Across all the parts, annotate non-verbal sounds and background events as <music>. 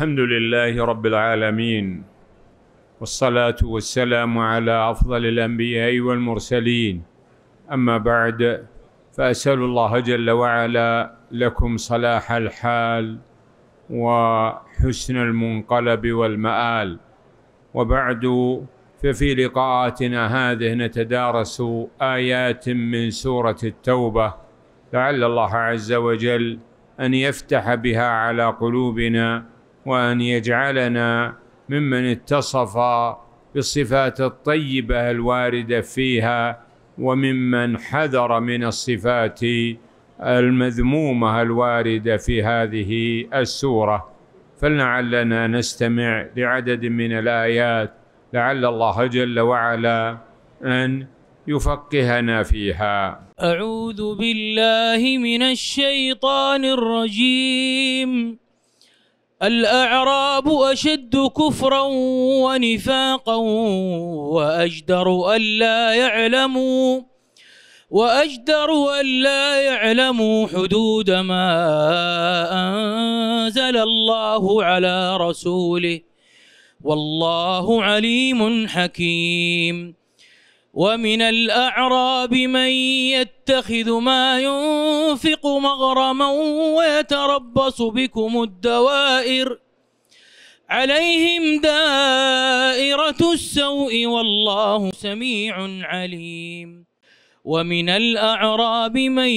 الحمد لله رب العالمين والصلاة والسلام على أفضل الأنبياء والمرسلين أما بعد فأسأل الله جل وعلا لكم صلاح الحال وحسن المنقلب والمآل وبعد ففي لقاءاتنا هذه نتدارس آيات من سورة التوبة لعل الله عز وجل أن يفتح بها على قلوبنا وأن يجعلنا ممن اتصف بالصفات الطيبة الواردة فيها وممن حذر من الصفات المذمومة الواردة في هذه السورة فلعلنا نستمع لعدد من الآيات لعل الله جل وعلا أن يفقهنا فيها أعوذ بالله من الشيطان الرجيم الأعراب أشد كفرا ونفاقا وأجدر ألا يعلموا وأجدر ألا يعلموا حدود ما أنزل الله على رسوله والله عليم حكيم ومن الأعراب من يتخذ ما ينفق مغرما ويتربص بكم الدوائر عليهم دائرة السوء والله سميع عليم ومن الأعراب من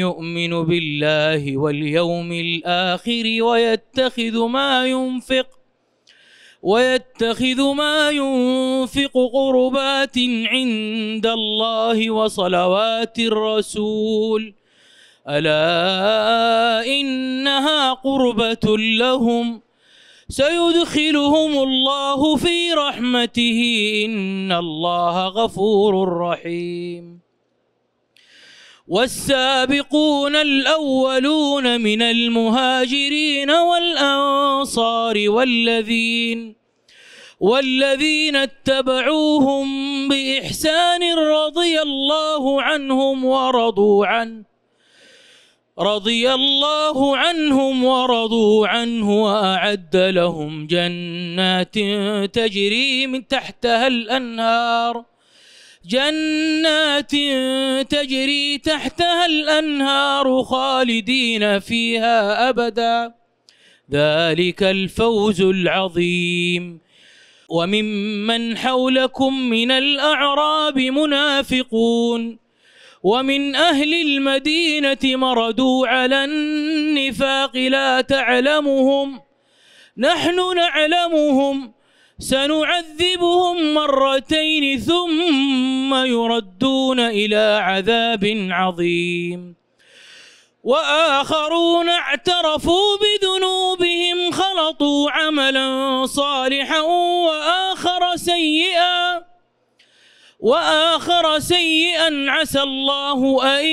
يؤمن بالله واليوم الآخر ويتخذ ما ينفق ويتخذ ما ينفق قربات عند الله وصلوات الرسول ألا إنها قربة لهم سيدخلهم الله في رحمته إن الله غفور رحيم والسابقون الأولون من المهاجرين والأنصار والذين والذين اتبعوهم بإحسان رضي الله عنهم ورضوا عنه رضي الله عنهم ورضوا عنه وأعد لهم جنات تجري من تحتها الأنهار جنات تجري تحتها الأنهار خالدين فيها أبدا ذلك الفوز العظيم وممن حولكم من الأعراب منافقون ومن أهل المدينة مردوا على النفاق لا تعلمهم نحن نعلمهم سنعذبهم مرتين ثم يردون إلى عذاب عظيم وآخرون اعترفوا بذنوبهم خلطوا عملا صالحا وآخر سيئا وآخر سيئا عسى الله أن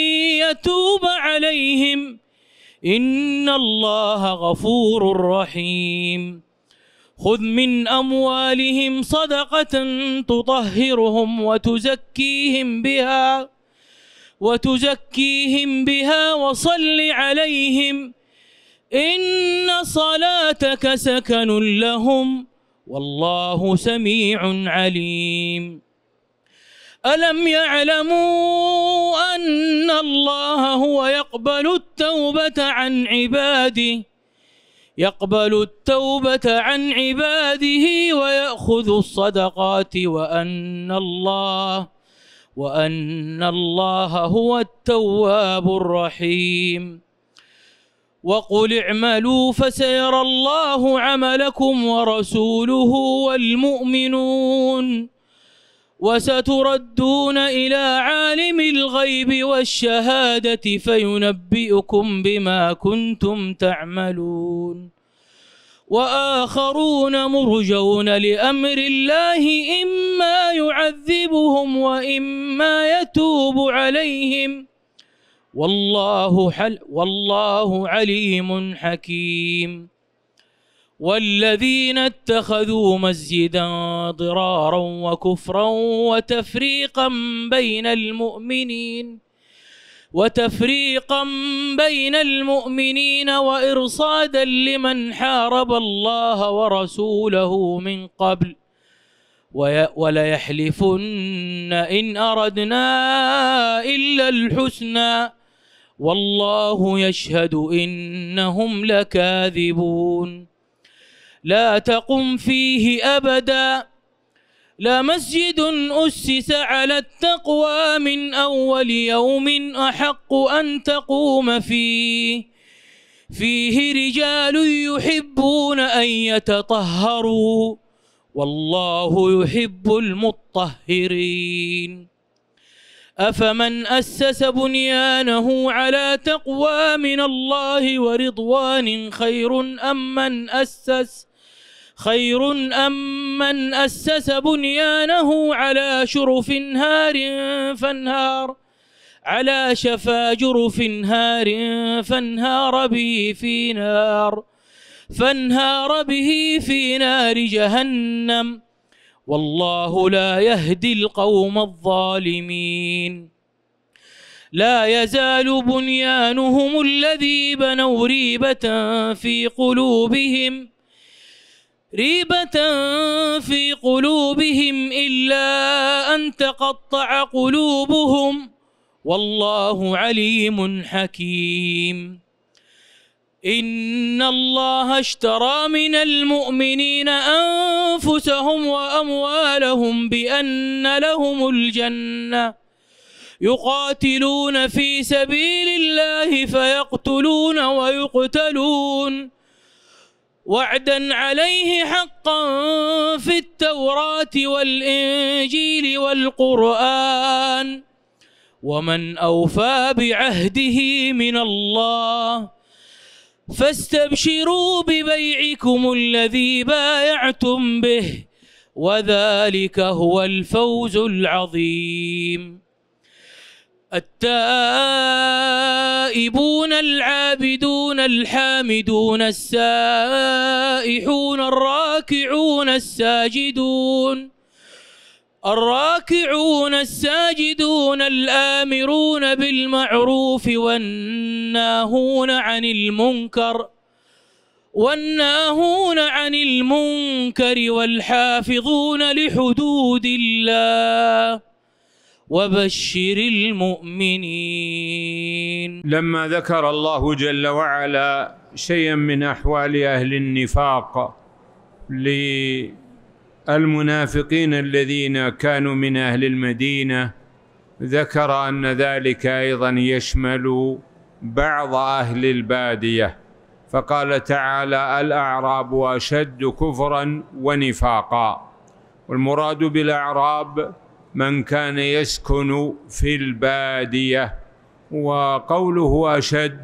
يتوب عليهم إن الله غفور رحيم خذ من أموالهم صدقة تطهرهم وتزكيهم بها وتزكيهم بها وصل عليهم إن صلاتك سكن لهم والله سميع عليم ألم يعلموا أن الله هو يقبل التوبة عن عباده يقبل التوبة عن عباده ويأخذ الصدقات وأن الله وأن الله هو التواب الرحيم وقل اعملوا فسيرى الله عملكم ورسوله والمؤمنون وستردون إلى عالم الغيب والشهادة فينبئكم بما كنتم تعملون وآخرون مرجون لأمر الله إما يعذبهم وإما يتوب عليهم والله, حل والله عليم حكيم والذين اتخذوا مسجدا ضرارا وكفرا وتفريقا بين المؤمنين وتفريقا بين المؤمنين وإرصادا لمن حارب الله ورسوله من قبل وليحلفن إن أردنا إلا الحسنى والله يشهد إنهم لكاذبون لا تقم فيه أبدا لا مسجد أسس على التقوى من أول يوم أحق أن تقوم فيه فيه رجال يحبون أن يتطهروا والله يحب المطهرين أفمن أسس بنيانه على تقوى من الله ورضوان خير أم من أسس خير أم من أسس بنيانه على شرف هار فانهار على شفا جرف هار فانهار به في نار فانهار به في نار جهنم والله لا يهدي القوم الظالمين لا يزال بنيانهم الذي بنوا ريبة في قلوبهم ريبة في قلوبهم إلا أن تقطع قلوبهم والله عليم حكيم إن الله اشترى من المؤمنين أنفسهم وأموالهم بأن لهم الجنة يقاتلون في سبيل الله فيقتلون ويقتلون وعدا عليه حقا في التوراة والإنجيل والقرآن ومن أوفى بعهده من الله فاستبشروا ببيعكم الذي بايعتم به وذلك هو الفوز العظيم التائبون العابدون الحامدون السائحون الراكعون الساجدون الراكعون الساجدون الآمرون بالمعروف والناهون عن المنكر والناهون عن المنكر والحافظون لحدود الله وبشر المؤمنين لما ذكر الله جل وعلا شيئا من احوال اهل النفاق للمنافقين الذين كانوا من اهل المدينه ذكر ان ذلك ايضا يشمل بعض اهل الباديه فقال تعالى الاعراب اشد كفرا ونفاقا والمراد بالاعراب من كان يسكن في الباديه وقوله اشد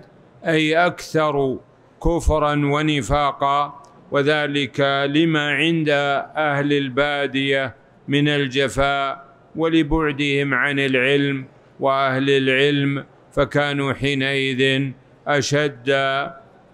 اي اكثر كفرا ونفاقا وذلك لما عند اهل الباديه من الجفاء ولبعدهم عن العلم واهل العلم فكانوا حينئذ اشد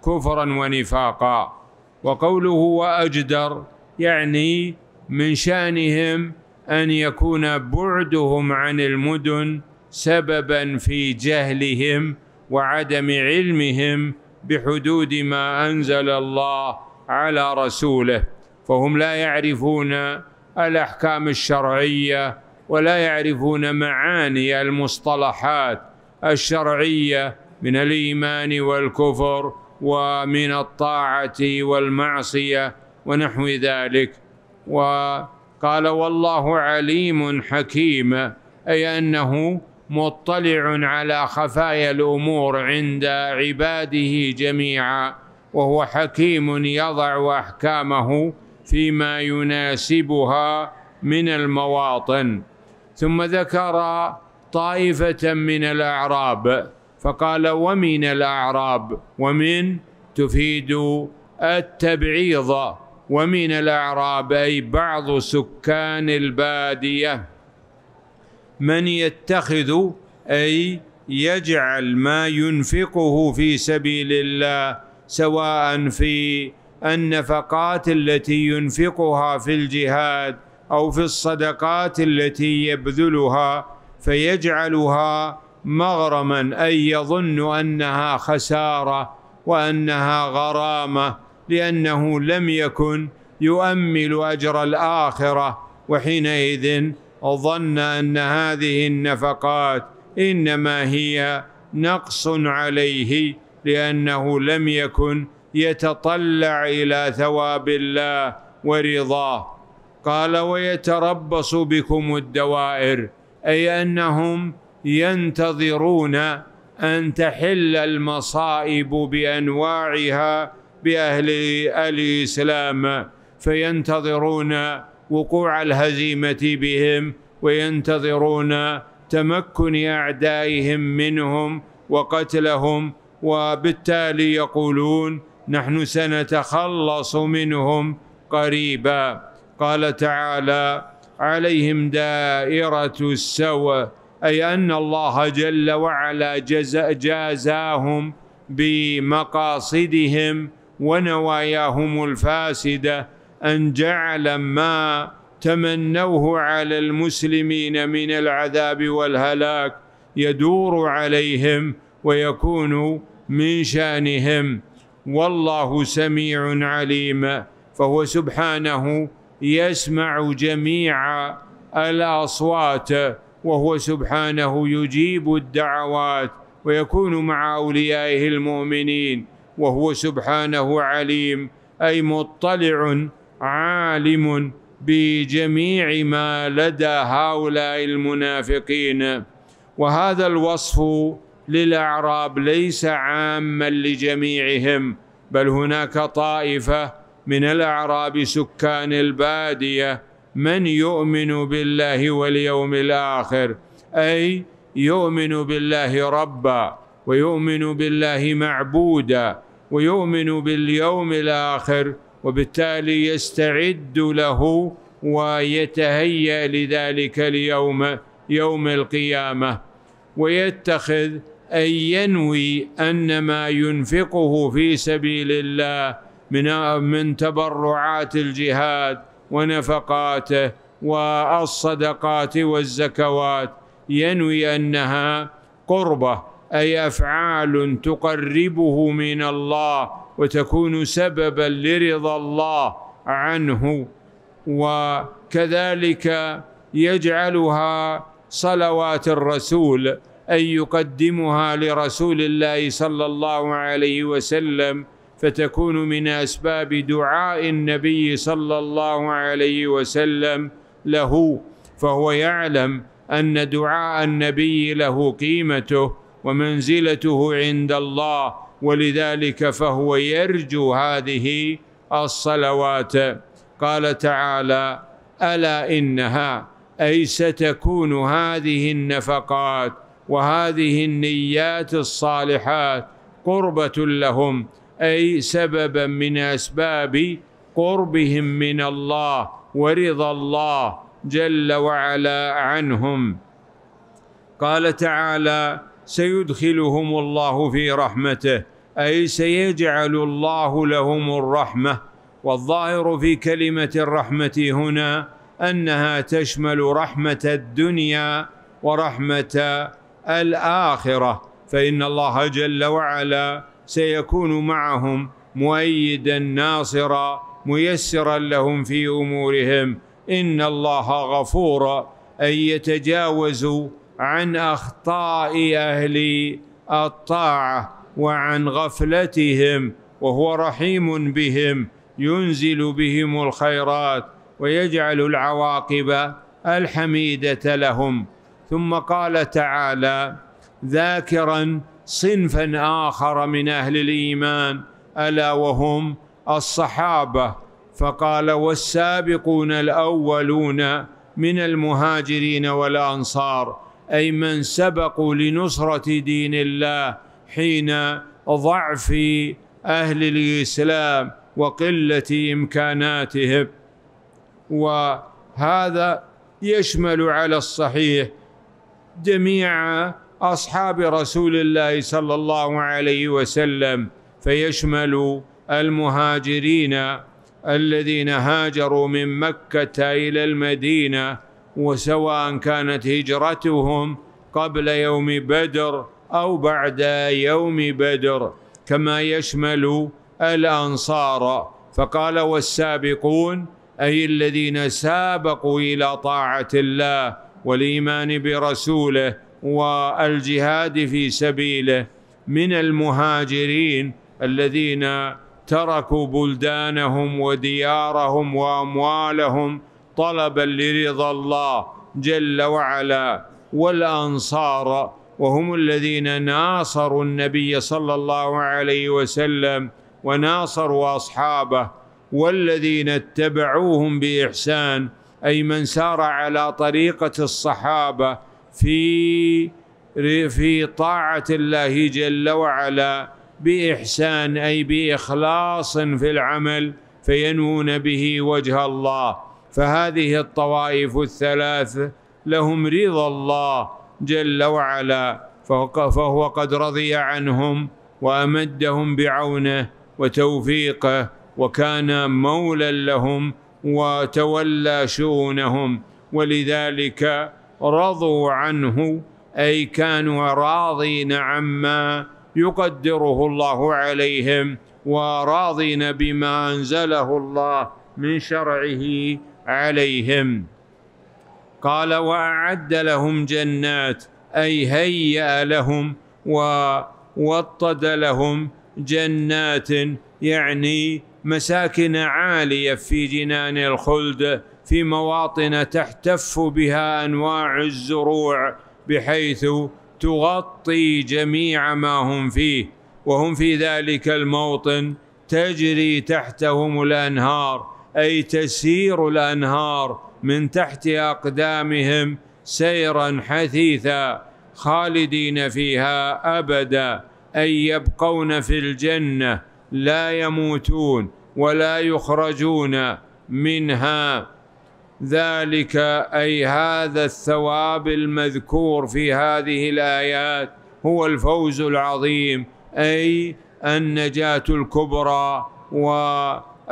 كفرا ونفاقا وقوله واجدر يعني من شانهم ان يكون بعدهم عن المدن سببا في جهلهم وعدم علمهم بحدود ما انزل الله على رسوله فهم لا يعرفون الاحكام الشرعيه ولا يعرفون معاني المصطلحات الشرعيه من الايمان والكفر ومن الطاعه والمعصيه ونحو ذلك و قال والله عليم حكيم أي أنه مطلع على خفايا الأمور عند عباده جميعا وهو حكيم يضع أحكامه فيما يناسبها من المواطن ثم ذكر طائفة من الأعراب فقال ومن الأعراب ومن تفيد التبعيض ومن الأعراب أي بعض سكان البادية من يتخذ أي يجعل ما ينفقه في سبيل الله سواء في النفقات التي ينفقها في الجهاد أو في الصدقات التي يبذلها فيجعلها مغرما أي يظن أنها خسارة وأنها غرامة لأنه لم يكن يؤمل أجر الآخرة وحينئذ ظن أن هذه النفقات إنما هي نقص عليه لأنه لم يكن يتطلع إلى ثواب الله ورضاه قال ويتربص بكم الدوائر أي أنهم ينتظرون أن تحل المصائب بأنواعها باهل ال الاسلام فينتظرون وقوع الهزيمه بهم وينتظرون تمكن اعدائهم منهم وقتلهم وبالتالي يقولون نحن سنتخلص منهم قريبا قال تعالى عليهم دائره السوء اي ان الله جل وعلا جزاهم بمقاصدهم ونواياهم الفاسدة أن جعل ما تمنوه على المسلمين من العذاب والهلاك يدور عليهم ويكون من شانهم والله سميع عليم فهو سبحانه يسمع جميع الاصوات وهو سبحانه يجيب الدعوات ويكون مع اوليائه المؤمنين وهو سبحانه عليم اي مطلع عالم بجميع ما لدى هؤلاء المنافقين وهذا الوصف للاعراب ليس عاما لجميعهم بل هناك طائفه من الاعراب سكان الباديه من يؤمن بالله واليوم الاخر اي يؤمن بالله ربا ويؤمن بالله معبودا ويؤمن باليوم الآخر وبالتالي يستعد له ويتهيأ لذلك اليوم يوم القيامة ويتخذ أي ينوي أن ما ينفقه في سبيل الله من من تبرعات الجهاد ونفقاته والصدقات والزكوات ينوي أنها قربه اي افعال تقربه من الله وتكون سببا لرضا الله عنه وكذلك يجعلها صلوات الرسول اي يقدمها لرسول الله صلى الله عليه وسلم فتكون من أسباب دعاء النبي صلى الله عليه وسلم له فهو يعلم أن دعاء النبي له قيمته ومنزلته عند الله ولذلك فهو يرجو هذه الصلوات قال تعالى الا انها اي ستكون هذه النفقات وهذه النيات الصالحات قربه لهم اي سببا من اسباب قربهم من الله ورضا الله جل وعلا عنهم قال تعالى سيدخلهم الله في رحمته أي سيجعل الله لهم الرحمة والظاهر في كلمة الرحمة هنا أنها تشمل رحمة الدنيا ورحمة الآخرة فإن الله جل وعلا سيكون معهم مؤيدا ناصرا ميسرا لهم في أمورهم إن الله غفور أن يتجاوزوا عن اخطاء اهل الطاعه وعن غفلتهم وهو رحيم بهم ينزل بهم الخيرات ويجعل العواقب الحميده لهم ثم قال تعالى ذاكرا صنفا اخر من اهل الايمان الا وهم الصحابه فقال والسابقون الاولون من المهاجرين والانصار أي من سبقوا لنصرة دين الله حين ضعف أهل الإسلام وقلة إمكاناتهم وهذا يشمل على الصحيح جميع أصحاب رسول الله صلى الله عليه وسلم فيشمل المهاجرين الذين هاجروا من مكة إلى المدينة وسواء كانت هجرتهم قبل يوم بدر او بعد يوم بدر كما يشمل الانصار فقال والسابقون اي الذين سابقوا الى طاعه الله والايمان برسوله والجهاد في سبيله من المهاجرين الذين تركوا بلدانهم وديارهم واموالهم طلبا لرضا الله جل وعلا والأنصار وهم الذين ناصروا النبي صلى الله عليه وسلم وناصروا أصحابه والذين اتبعوهم بإحسان أي من سار على طريقة الصحابة في في طاعة الله جل وعلا بإحسان أي بإخلاص في العمل فينوون به وجه الله فهذه الطوائف الثلاث لهم رضا الله جل وعلا فهو قد رضي عنهم وامدهم بعونه وتوفيقه وكان مولا لهم وتولى شؤونهم ولذلك رضوا عنه اي كانوا راضين عما يقدره الله عليهم وراضين بما انزله الله من شرعه عليهم قال واعد لهم جنات اي هيا لهم ووطد لهم جنات يعني مساكن عاليه في جنان الخلد في مواطن تحتف بها انواع الزروع بحيث تغطي جميع ما هم فيه وهم في ذلك الموطن تجري تحتهم الانهار أي تسير الأنهار من تحت أقدامهم سيرا حثيثا خالدين فيها أبدا أي يبقون في الجنة لا يموتون ولا يخرجون منها ذلك أي هذا الثواب المذكور في هذه الآيات هو الفوز العظيم أي النجاة الكبرى و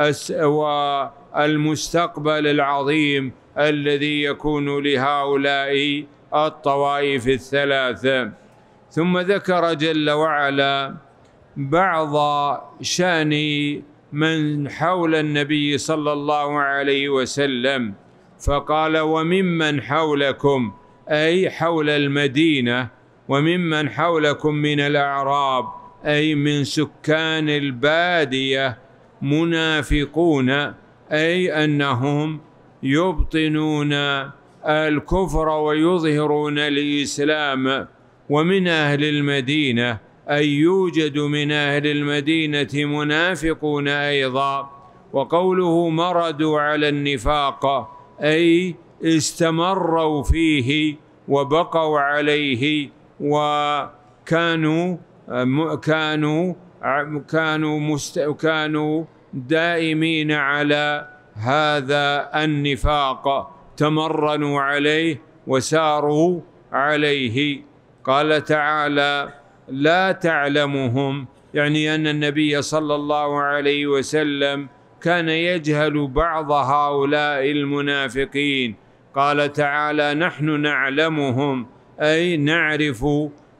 والمستقبل العظيم الذي يكون لهؤلاء الطوائف الثلاثه ثم ذكر جل وعلا بعض شان من حول النبي صلى الله عليه وسلم فقال وممن حولكم اي حول المدينه وممن حولكم من الاعراب اي من سكان الباديه منافقون أي أنهم يبطنون الكفر ويظهرون الإسلام ومن أهل المدينة أي يوجد من أهل المدينة منافقون أيضا وقوله مردوا على النفاق أي استمروا فيه وبقوا عليه وكانوا كانوا كانوا مست... كانوا دائمين على هذا النفاق تمرنوا عليه وساروا عليه قال تعالى لا تعلمهم يعني ان النبي صلى الله عليه وسلم كان يجهل بعض هؤلاء المنافقين قال تعالى نحن نعلمهم اي نعرف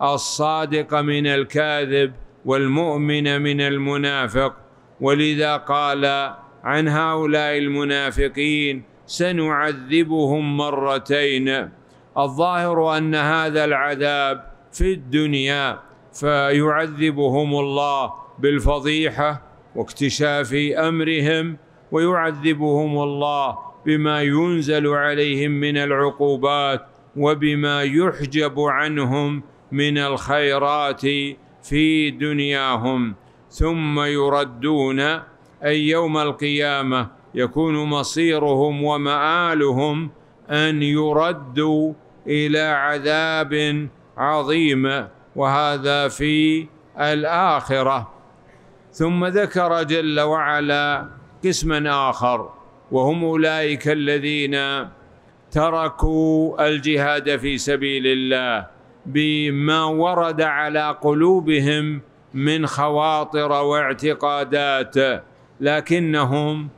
الصادق من الكاذب والمؤمن من المنافق ولذا قال عن هؤلاء المنافقين سنعذبهم مرتين الظاهر أن هذا العذاب في الدنيا فيعذبهم الله بالفضيحة واكتشاف أمرهم ويعذبهم الله بما ينزل عليهم من العقوبات وبما يحجب عنهم من الخيرات في دنياهم ثم يردون أي يوم القيامة يكون مصيرهم ومآلهم أن يردوا إلى عذاب عظيم وهذا في الآخرة ثم ذكر جل وعلا قسما آخر وهم أولئك الذين تركوا الجهاد في سبيل الله بما ورد على قلوبهم من خواطر واعتقادات لكنهم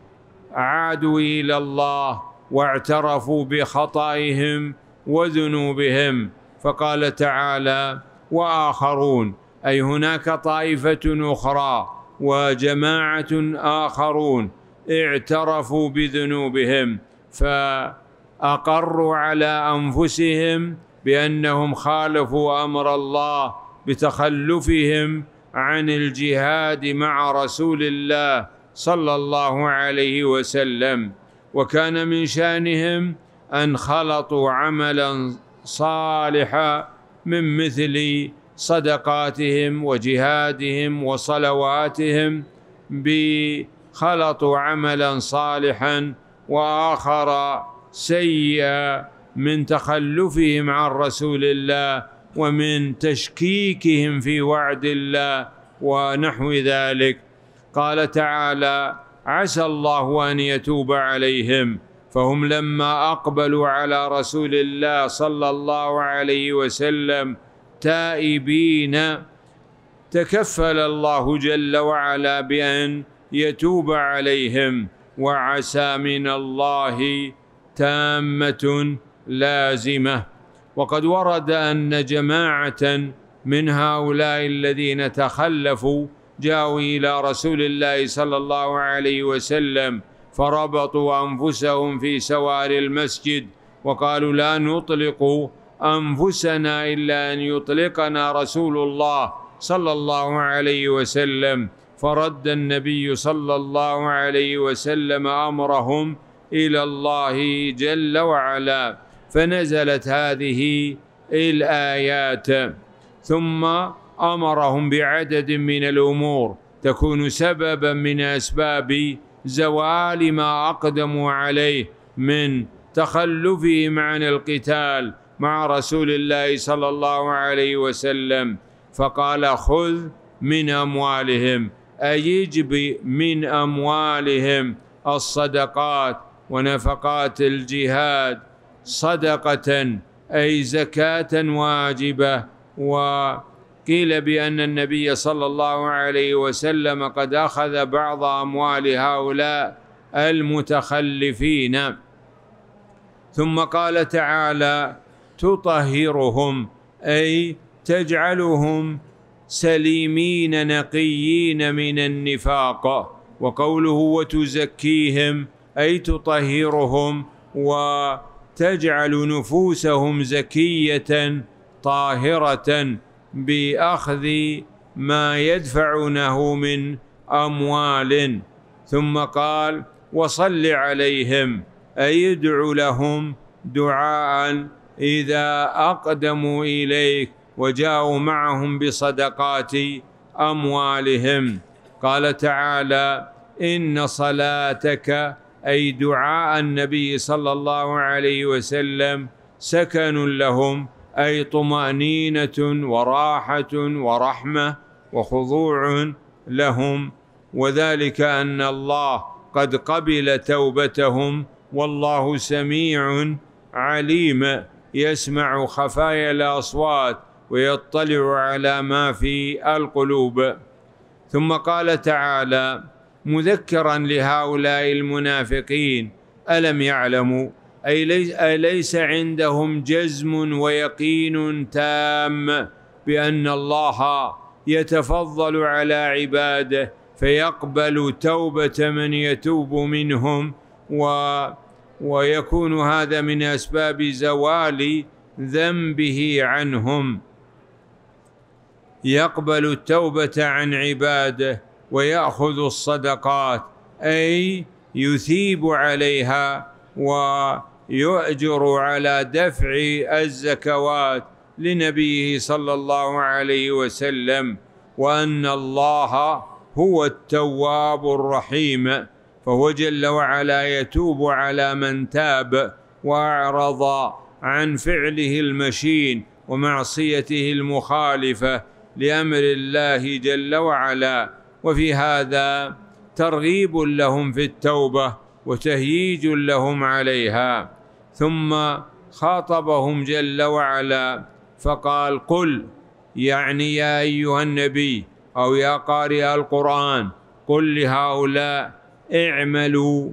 عادوا الى الله واعترفوا بخطائهم وذنوبهم فقال تعالى واخرون اي هناك طائفه اخرى وجماعه اخرون اعترفوا بذنوبهم فاقروا على انفسهم بانهم خالفوا امر الله بتخلفهم عن الجهاد مع رسول الله صلى الله عليه وسلم وكان من شانهم ان خلطوا عملا صالحا من مثل صدقاتهم وجهادهم وصلواتهم بخلطوا عملا صالحا واخر سيئا من تخلفهم عن رسول الله ومن تشكيكهم في وعد الله ونحو ذلك قال تعالى عسى الله ان يتوب عليهم فهم لما اقبلوا على رسول الله صلى الله عليه وسلم تائبين تكفل الله جل وعلا بان يتوب عليهم وعسى من الله تامه لازمه وقد ورد ان جماعه من هؤلاء الذين تخلفوا جاءوا الى رسول الله صلى الله عليه وسلم فربطوا انفسهم في سوار المسجد وقالوا لا نطلق انفسنا الا ان يطلقنا رسول الله صلى الله عليه وسلم فرد النبي صلى الله عليه وسلم امرهم الى الله جل وعلا فنزلت هذه الآيات ثم أمرهم بعدد من الأمور تكون سببا من أسباب زوال ما أقدموا عليه من تخلفهم عن القتال مع رسول الله صلى الله عليه وسلم فقال خذ من أموالهم أيجب من أموالهم الصدقات ونفقات الجهاد صدقة أي زكاة واجبة وقيل بأن النبي صلى الله عليه وسلم قد أخذ بعض أموال هؤلاء المتخلفين ثم قال تعالى تطهرهم أي تجعلهم سليمين نقيين من النفاق وقوله وتزكيهم أي تطهرهم و تجعل نفوسهم زكيه طاهره باخذ ما يدفعونه من اموال ثم قال وصل عليهم اي ادع لهم دعاء اذا اقدموا اليك وجاءوا معهم بصدقات اموالهم قال تعالى ان صلاتك اي دعاء النبي صلى الله عليه وسلم سكن لهم اي طمانينه وراحه ورحمه وخضوع لهم وذلك ان الله قد قبل توبتهم والله سميع عليم يسمع خفايا الاصوات ويطلع على ما في القلوب ثم قال تعالى مذكرا لهؤلاء المنافقين ألم يعلموا أي ليس, أليس عندهم جزم ويقين تام بأن الله يتفضل على عباده فيقبل توبة من يتوب منهم و ويكون هذا من أسباب زوال ذنبه عنهم يقبل التوبة عن عباده ويأخذ الصدقات أي يثيب عليها ويؤجر على دفع الزكوات لنبيه صلى الله عليه وسلم وأن الله هو التواب الرحيم فهو جل وعلا يتوب على من تاب وأعرض عن فعله المشين ومعصيته المخالفة لأمر الله جل وعلا وفي هذا ترغيب لهم في التوبه وتهييج لهم عليها ثم خاطبهم جل وعلا فقال قل يعني يا ايها النبي او يا قارئ القران قل لهؤلاء اعملوا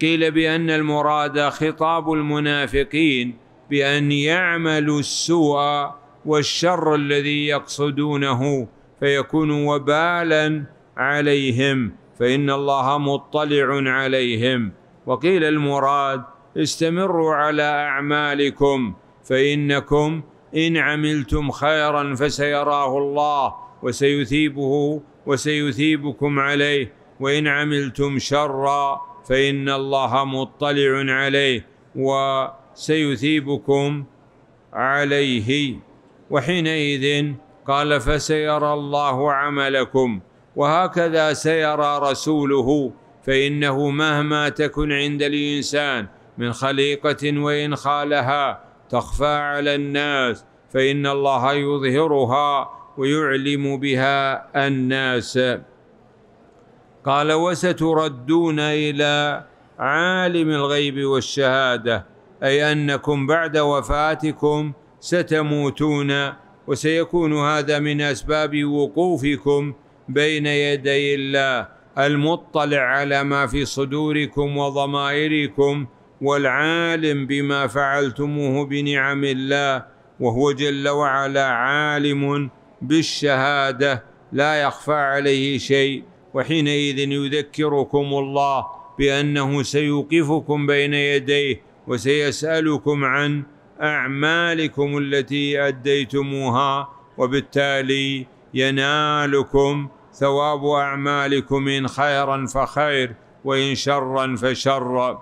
قيل بان المراد خطاب المنافقين بان يعملوا السوء والشر الذي يقصدونه فيكون وبالا عليهم فإن الله مطلع عليهم وقيل المراد استمروا على أعمالكم فإنكم إن عملتم خيرا فسيراه الله وسيثيبه وسيثيبكم عليه وإن عملتم شرا فإن الله مطلع عليه وسيثيبكم عليه وحينئذ قال فسيرى الله عملكم وهكذا سيرى رسوله فإنه مهما تكن عند الإنسان من خليقة وإن خالها تخفى على الناس فإن الله يظهرها ويعلم بها الناس قال وستردون إلى عالم الغيب والشهادة أي أنكم بعد وفاتكم ستموتون وسيكون هذا من أسباب وقوفكم بين يدي الله المطلع على ما في صدوركم وضمائركم والعالم بما فعلتموه بنعم الله وهو جل وعلا عالم بالشهاده لا يخفى عليه شيء وحينئذ يذكركم الله بانه سيوقفكم بين يديه وسيسالكم عن أعمالكم التي أديتموها وبالتالي ينالكم ثواب أعمالكم إن خيرا فخير وإن شرا فشر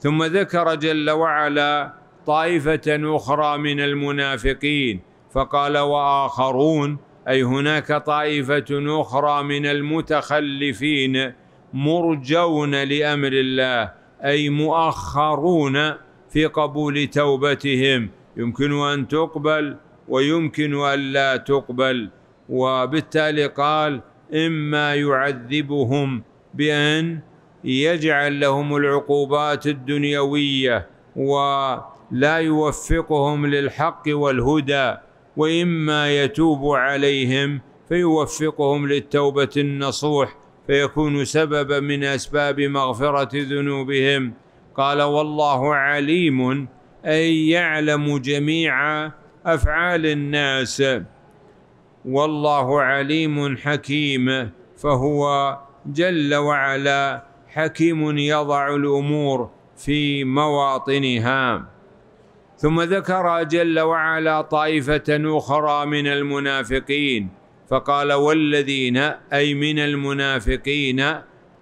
ثم ذكر جل وعلا طائفة أخرى من المنافقين فقال وآخرون أي هناك طائفة أخرى من المتخلفين مرجون لأمر الله أي مؤخرون في قبول توبتهم يمكن ان تقبل ويمكن ان لا تقبل وبالتالي قال اما يعذبهم بان يجعل لهم العقوبات الدنيويه ولا يوفقهم للحق والهدى واما يتوب عليهم فيوفقهم للتوبه النصوح فيكون سببا من اسباب مغفره ذنوبهم قال والله عليم أي يعلم جميع أفعال الناس والله عليم حكيم فهو جل وعلا حكيم يضع الأمور في مواطنها ثم ذكر جل وعلا طائفة أخرى من المنافقين فقال والذين أي من المنافقين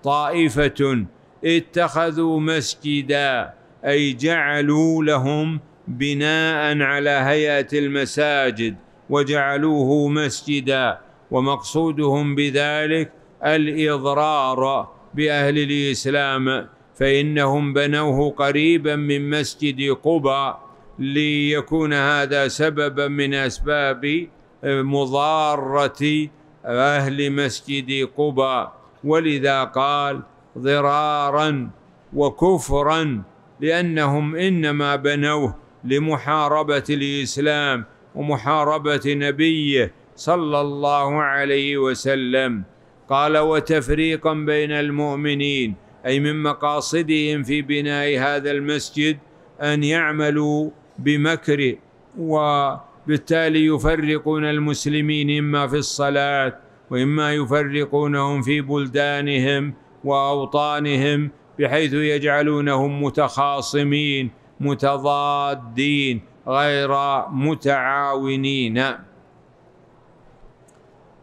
طائفة اتخذوا مسجدا أي جعلوا لهم بناء على هيئة المساجد وجعلوه مسجدا ومقصودهم بذلك الإضرار بأهل الإسلام فإنهم بنوه قريبا من مسجد قبى ليكون هذا سببا من أسباب آه، مضارة أهل مسجد قبى ولذا قال ضرارا وكفرا لانهم انما بنوه لمحاربه الاسلام ومحاربه نبيه صلى الله عليه وسلم قال وتفريقا بين المؤمنين اي من مقاصدهم في بناء هذا المسجد ان يعملوا بمكر وبالتالي يفرقون المسلمين اما في الصلاه واما يفرقونهم في بلدانهم واوطانهم بحيث يجعلونهم متخاصمين متضادين غير متعاونين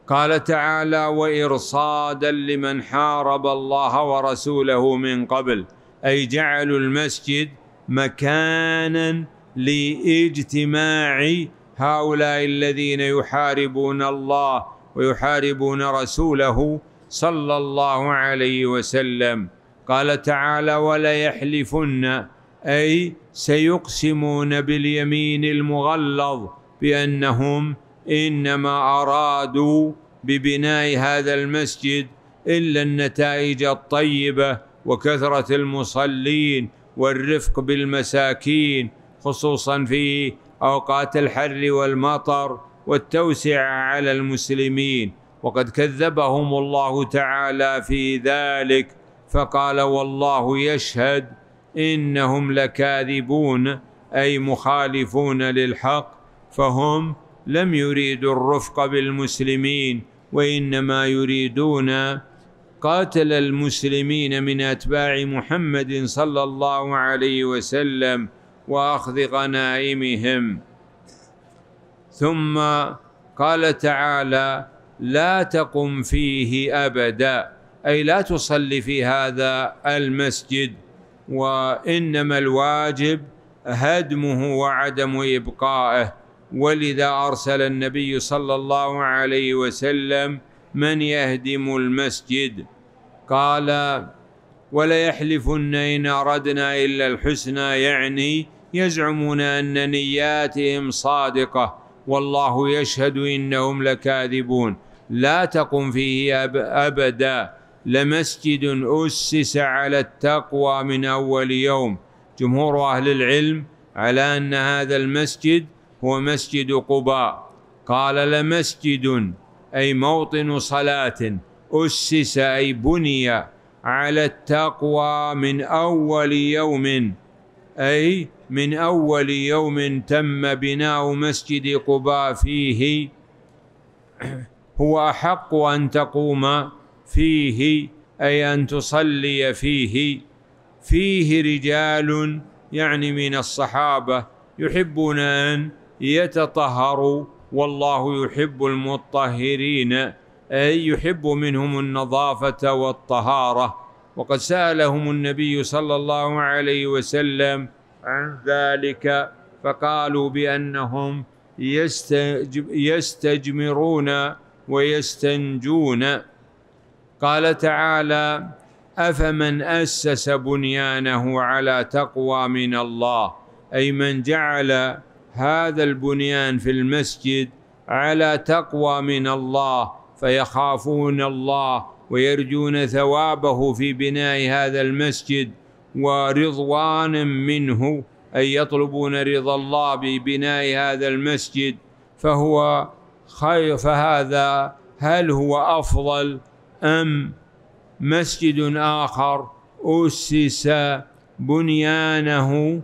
قال تعالى وارصادا لمن حارب الله ورسوله من قبل اي جعلوا المسجد مكانا لاجتماع هؤلاء الذين يحاربون الله ويحاربون رسوله صلى الله عليه وسلم قال تعالى ولا يحلفن أي سيقسمون باليمين المغلظ بأنهم إنما أرادوا ببناء هذا المسجد إلا النتائج الطيبة وكثرة المصلين والرفق بالمساكين خصوصا في أوقات الحر والمطر والتوسعة على المسلمين وقد كذبهم الله تعالى في ذلك فقال والله يشهد انهم لكاذبون اي مخالفون للحق فهم لم يريدوا الرفق بالمسلمين وانما يريدون قاتل المسلمين من اتباع محمد صلى الله عليه وسلم واخذ غنائمهم ثم قال تعالى لا تقم فيه أبدا أي لا تصلي في هذا المسجد وإنما الواجب هدمه وعدم إبقائه ولذا أرسل النبي صلى الله عليه وسلم من يهدم المسجد قال يحلفن إن أردنا إلا الحسنى يعني يزعمون أن نياتهم صادقة والله يشهد إنهم لكاذبون لا تقم فيه أب أبدا لمسجد أسس على التقوى من أول يوم جمهور أهل العلم على أن هذا المسجد هو مسجد قباء قال لمسجد أي موطن صلاة أسس أي بني على التقوى من أول يوم أي من أول يوم تم بناء مسجد قباء فيه <clears throat> هو احق ان تقوم فيه اي ان تصلي فيه فيه رجال يعني من الصحابه يحبون ان يتطهروا والله يحب المطهرين اي يحب منهم النظافه والطهاره وقد سالهم النبي صلى الله عليه وسلم عن ذلك فقالوا بانهم يستجمرون ويستنجون قال تعالى افمن اسس بنيانه على تقوى من الله اي من جعل هذا البنيان في المسجد على تقوى من الله فيخافون الله ويرجون ثوابه في بناء هذا المسجد ورضوان منه أي يطلبون رضا الله ببناء هذا المسجد فهو خير فهذا هل هو أفضل أم مسجد آخر أسس بنيانه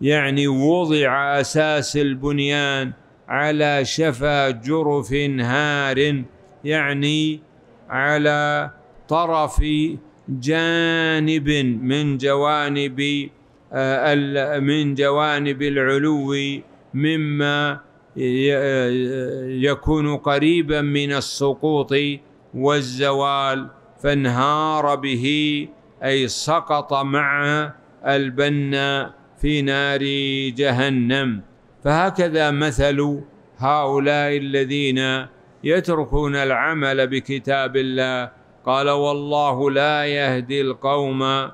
يعني وضع أساس البنيان على شفا جرف هار يعني على طرف جانب من جوانب آه، من جوانب العلو مما يكون قريبا من السقوط والزوال فانهار به أي سقط مع البنا في نار جهنم فهكذا مثل هؤلاء الذين يتركون العمل بكتاب الله قال والله لا يهدي القوم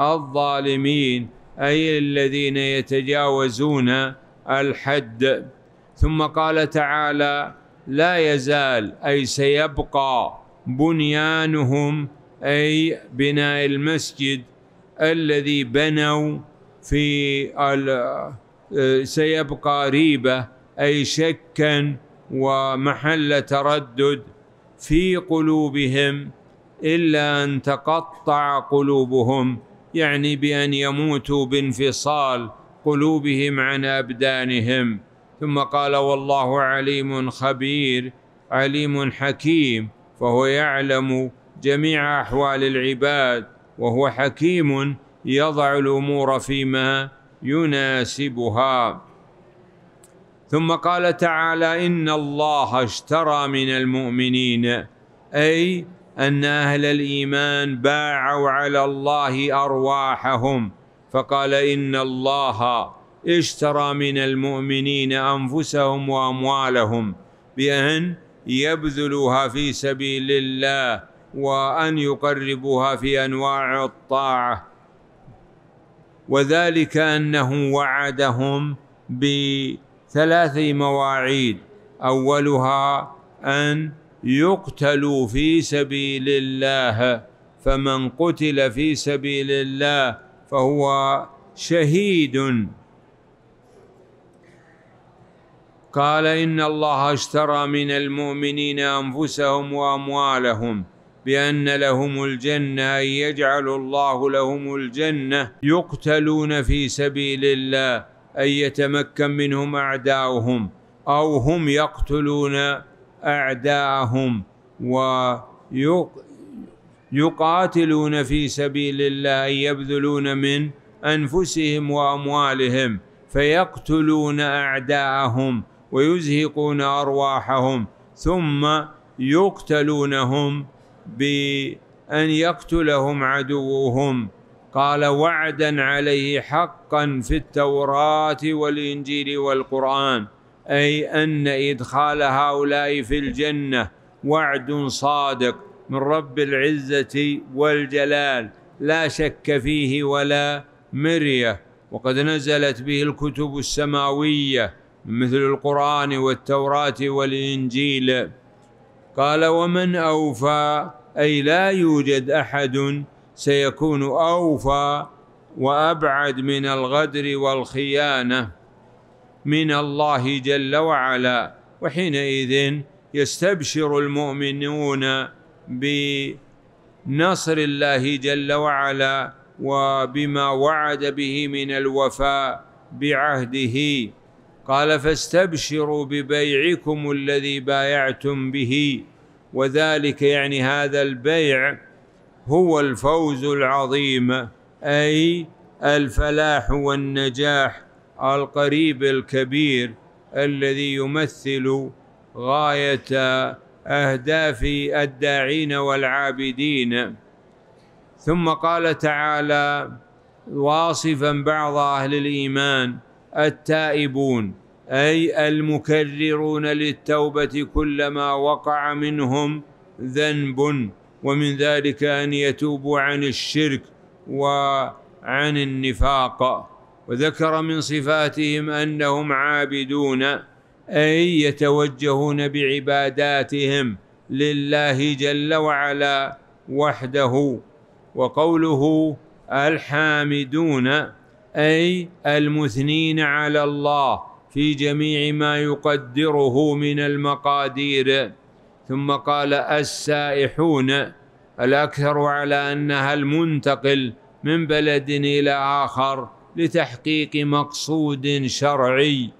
الظالمين أي الذين يتجاوزون الحد ثم قال تعالى لا يزال أي سيبقى بنيانهم أي بناء المسجد الذي بنوا في سيبقى ريبة أي شكا ومحل تردد في قلوبهم إلا أن تقطع قلوبهم يعني بأن يموتوا بانفصال قلوبهم عن أبدانهم ثم قال والله عليم خبير عليم حكيم فهو يعلم جميع احوال العباد وهو حكيم يضع الامور فيما يناسبها ثم قال تعالى ان الله اشترى من المؤمنين اي ان اهل الايمان باعوا على الله ارواحهم فقال ان الله اشترى من المؤمنين انفسهم واموالهم بان يبذلوها في سبيل الله وان يقربوها في انواع الطاعه وذلك انه وعدهم بثلاث مواعيد اولها ان يقتلوا في سبيل الله فمن قتل في سبيل الله فهو شهيد قال إن الله اشترى من المؤمنين أنفسهم وأموالهم بأن لهم الجنة أن يجعل الله لهم الجنة يقتلون في سبيل الله أن يتمكن منهم أعداؤهم أو هم يقتلون أعداءهم ويقاتلون في سبيل الله أن يبذلون من أنفسهم وأموالهم فيقتلون أعداءهم ويزهقون أرواحهم ثم يقتلونهم بأن يقتلهم عدوهم قال وعدا عليه حقا في التوراة والإنجيل والقرآن أي أن إدخال هؤلاء في الجنة وعد صادق من رب العزة والجلال لا شك فيه ولا مرية وقد نزلت به الكتب السماوية مثل القرآن والتوراة والإنجيل قال ومن أوفى أي لا يوجد أحد سيكون أوفى وأبعد من الغدر والخيانة من الله جل وعلا وحينئذ يستبشر المؤمنون بنصر الله جل وعلا وبما وعد به من الوفاء بعهده قال فاستبشروا ببيعكم الذي بايعتم به وذلك يعني هذا البيع هو الفوز العظيم اي الفلاح والنجاح القريب الكبير الذي يمثل غايه اهداف الداعين والعابدين ثم قال تعالى واصفا بعض اهل الايمان التائبون اي المكررون للتوبه كلما وقع منهم ذنب ومن ذلك ان يتوبوا عن الشرك وعن النفاق وذكر من صفاتهم انهم عابدون اي يتوجهون بعباداتهم لله جل وعلا وحده وقوله الحامدون اي المثنين على الله في جميع ما يقدره من المقادير ثم قال السائحون الاكثر على انها المنتقل من بلد الى اخر لتحقيق مقصود شرعي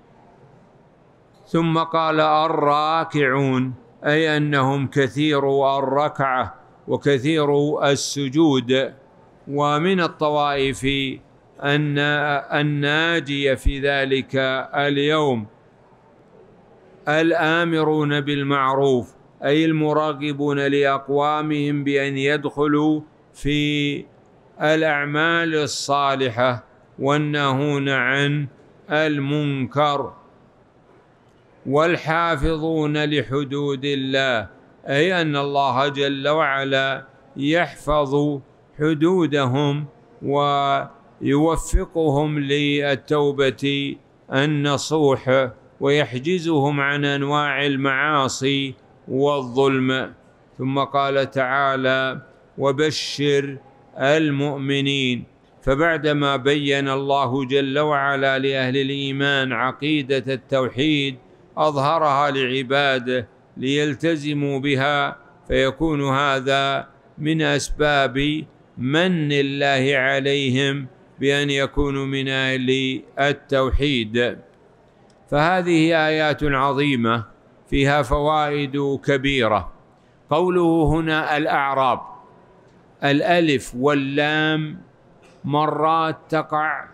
ثم قال الراكعون اي انهم كثيرو الركعه وكثيرو السجود ومن الطوائف أن الناجي في ذلك اليوم الآمرون بالمعروف أي المراقبون لأقوامهم بأن يدخلوا في الأعمال الصالحة والناهون عن المنكر والحافظون لحدود الله أي أن الله جل وعلا يحفظ حدودهم و يوفقهم للتوبه النصوح ويحجزهم عن انواع المعاصي والظلم ثم قال تعالى وبشر المؤمنين فبعدما بين الله جل وعلا لاهل الايمان عقيده التوحيد اظهرها لعباده ليلتزموا بها فيكون هذا من اسباب من الله عليهم بأن يكونوا من أهل التوحيد فهذه آيات عظيمة فيها فوائد كبيرة قوله هنا الأعراب الألف واللام مرات تقع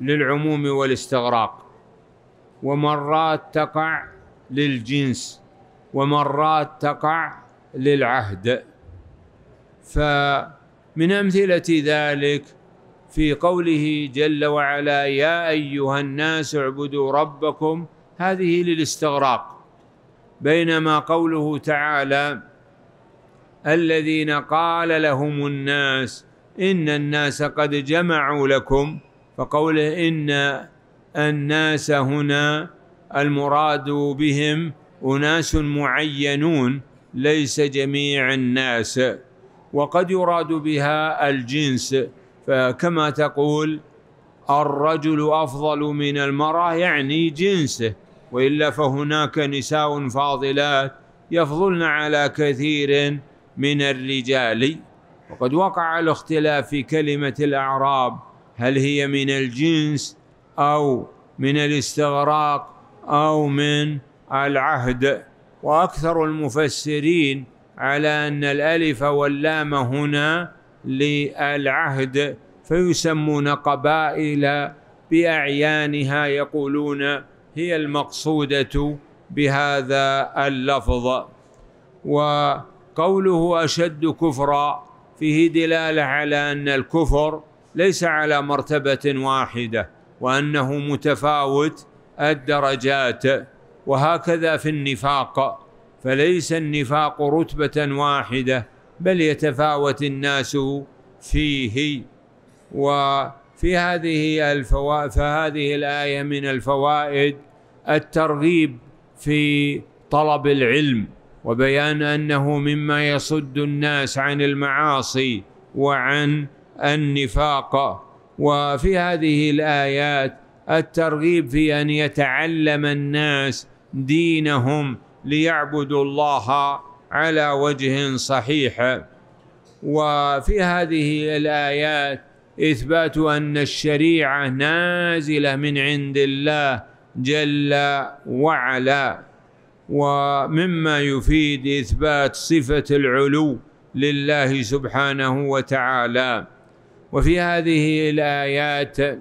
للعموم والاستغراق ومرات تقع للجنس ومرات تقع للعهد فمن أمثلة ذلك في قوله جل وعلا يا ايها الناس اعبدوا ربكم هذه للاستغراق بينما قوله تعالى الذين قال لهم الناس ان الناس قد جمعوا لكم فقوله ان الناس هنا المراد بهم اناس معينون ليس جميع الناس وقد يراد بها الجنس فكما تقول الرجل أفضل من المرأة يعني جنسه وإلا فهناك نساء فاضلات يفضلن على كثير من الرجال وقد وقع الاختلاف في كلمة الأعراب هل هي من الجنس أو من الاستغراق أو من العهد وأكثر المفسرين على أن الألف واللام هنا للعهد فيسمون قبائل باعيانها يقولون هي المقصوده بهذا اللفظ وقوله اشد كفرا فيه دلاله على ان الكفر ليس على مرتبه واحده وانه متفاوت الدرجات وهكذا في النفاق فليس النفاق رتبه واحده بل يتفاوت الناس فيه وفي هذه الفوا... فهذه الآية من الفوائد الترغيب في طلب العلم وبيان أنه مما يصد الناس عن المعاصي وعن النفاق وفي هذه الآيات الترغيب في أن يتعلم الناس دينهم ليعبدوا الله على وجه صحيح وفي هذه الآيات إثبات أن الشريعة نازلة من عند الله جل وعلا ومما يفيد إثبات صفة العلو لله سبحانه وتعالى وفي هذه الآيات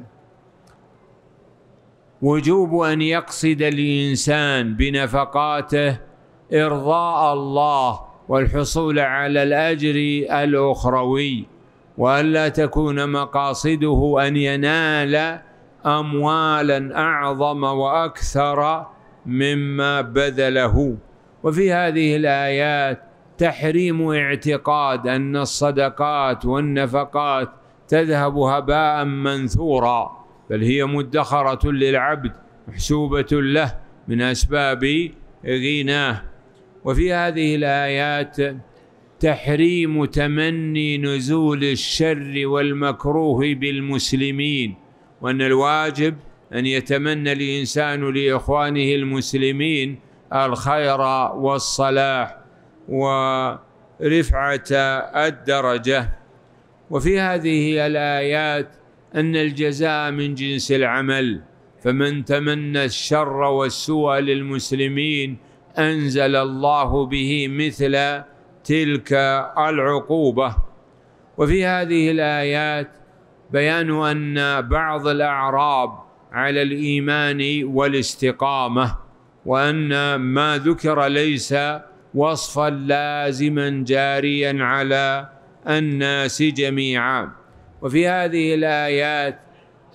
وجوب أن يقصد الإنسان بنفقاته إرضاء الله والحصول على الأجر الأخروي وألا تكون مقاصده أن ينال أموالا أعظم وأكثر مما بذله وفي هذه الآيات تحريم اعتقاد أن الصدقات والنفقات تذهب هباء منثورا بل هي مدخرة للعبد محسوبة له من أسباب غناه وفي هذه الآيات تحريم تمني نزول الشر والمكروه بالمسلمين وأن الواجب أن يتمنى الإنسان لإخوانه المسلمين الخير والصلاح ورفعة الدرجة وفي هذه الآيات أن الجزاء من جنس العمل فمن تمنى الشر والسوء للمسلمين أنزل الله به مثل تلك العقوبة وفي هذه الآيات بيان أن بعض الأعراب على الإيمان والاستقامة وأن ما ذكر ليس وصفا لازما جاريا على الناس جميعا وفي هذه الآيات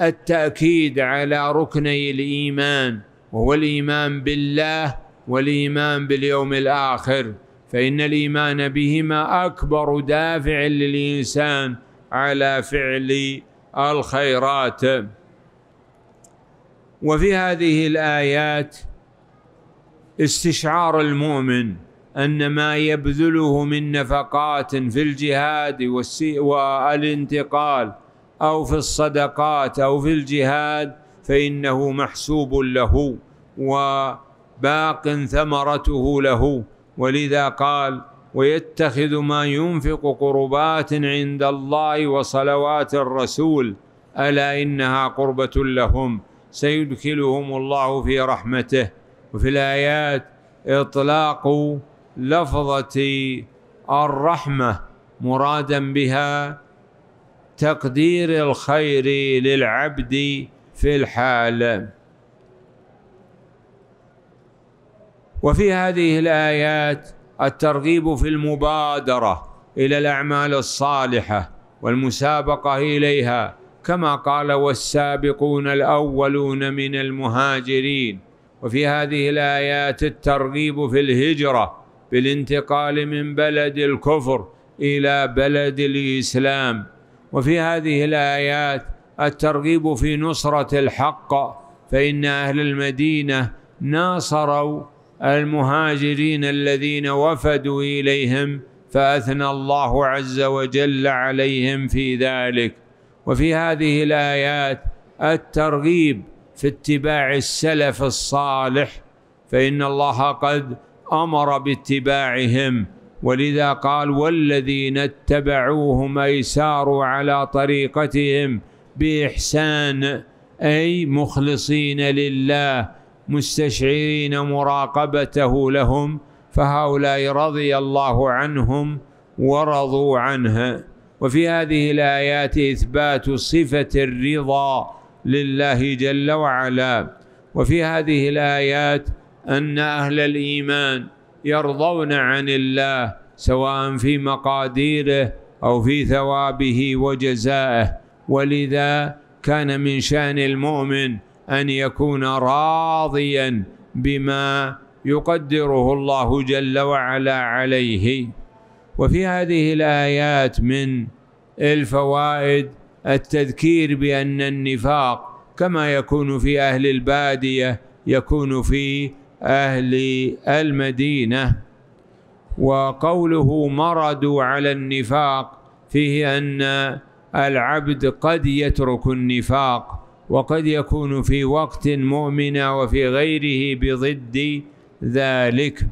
التأكيد على ركني الإيمان وهو الإيمان بالله والايمان باليوم الاخر فان الايمان بهما اكبر دافع للانسان على فعل الخيرات وفي هذه الايات استشعار المؤمن ان ما يبذله من نفقات في الجهاد والانتقال او في الصدقات او في الجهاد فانه محسوب له و باق ثمرته له ولذا قال ويتخذ ما ينفق قربات عند الله وصلوات الرسول الا انها قربه لهم سيدخلهم الله في رحمته وفي الايات اطلاق لفظه الرحمه مرادا بها تقدير الخير للعبد في الحال وفي هذه الآيات الترغيب في المبادرة إلى الأعمال الصالحة والمسابقة إليها كما قال والسابقون الأولون من المهاجرين وفي هذه الآيات الترغيب في الهجرة بالانتقال من بلد الكفر إلى بلد الإسلام وفي هذه الآيات الترغيب في نصرة الحق فإن أهل المدينة ناصروا المهاجرين الذين وفدوا إليهم فأثنى الله عز وجل عليهم في ذلك وفي هذه الآيات الترغيب في اتباع السلف الصالح فإن الله قد أمر باتباعهم ولذا قال والذين اتبعوهم اي ساروا على طريقتهم بإحسان أي مخلصين لله مستشعرين مراقبته لهم فهؤلاء رضي الله عنهم ورضوا عنها وفي هذه الآيات إثبات صفة الرضا لله جل وعلا وفي هذه الآيات أن أهل الإيمان يرضون عن الله سواء في مقاديره أو في ثوابه وجزائه ولذا كان من شأن المؤمن أن يكون راضيا بما يقدره الله جل وعلا عليه وفي هذه الآيات من الفوائد التذكير بأن النفاق كما يكون في أهل البادية يكون في أهل المدينة وقوله مردوا على النفاق فيه أن العبد قد يترك النفاق وقد يكون في وقت مؤمنا وفي غيره بضد ذلك